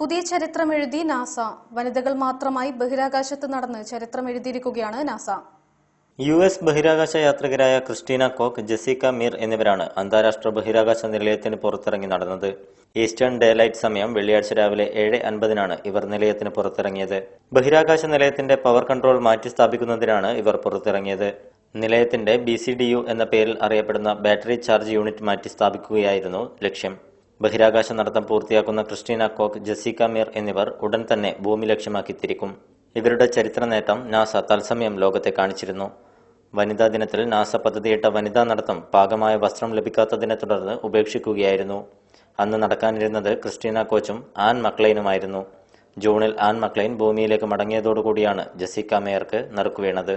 പുതിയ ചരിത്രമെഴുതി നാസ വനിതകൾ മാത്രമായി ബഹിരാകാശത്ത് നടന്ന് എഴുതിയിരിക്കുകയാണ് നാസ യു എസ് ബഹിരാകാശ യാത്രികരായ ക്രിസ്റ്റീന കോക്ക് ജെസിക്ക മീർ എന്നിവരാണ് അന്താരാഷ്ട്ര ബഹിരാകാശ നിലയത്തിന് പുറത്തിറങ്ങി നടന്നത് ഈസ്റ്റേൺ ഡേലൈറ്റ് സമയം വെള്ളിയാഴ്ച രാവിലെ ഏഴ് അൻപതിനാണ് ഇവർ നിലയത്തിന് പുറത്തിറങ്ങിയത് ബഹിരാകാശ നിലയത്തിന്റെ പവർ കൺട്രോൾ മാറ്റി സ്ഥാപിക്കുന്നതിനാണ് ഇവർ പുറത്തിറങ്ങിയത് നിലയത്തിന്റെ ബി എന്ന പേരിൽ അറിയപ്പെടുന്ന ബാറ്ററി ചാർജ് യൂണിറ്റ് മാറ്റി സ്ഥാപിക്കുകയായിരുന്നു ലക്ഷ്യം ബഹിരാകാശ നടത്തം പൂർത്തിയാക്കുന്ന ക്രിസ്റ്റീന കോക്ക് ജസീക മീർ എന്നിവർ ഉടൻ തന്നെ ഭൂമി ലക്ഷ്യമാക്കി തിരിക്കും ഇവരുടെ ചരിത്ര നേട്ടം നാസ തത്സമയം ലോകത്തെ കാണിച്ചിരുന്നു വനിതാ ദിനത്തിൽ നാസ പദ്ധതിയിട്ട വനിതാ നടത്തം പാകമായ വസ്ത്രം ലഭിക്കാത്തതിനെ തുടർന്ന് ഉപേക്ഷിക്കുകയായിരുന്നു അന്ന് നടക്കാനിരുന്നത് ക്രിസ്റ്റീന കോച്ചും ആൻ മക്ലൈനുമായിരുന്നു ജൂണിൽ ആൻ മക്ലൈൻ ഭൂമിയിലേക്ക് മടങ്ങിയതോടുകൂടിയാണ് ജസിക്ക മേയർക്ക് നറുക്കുവീണത്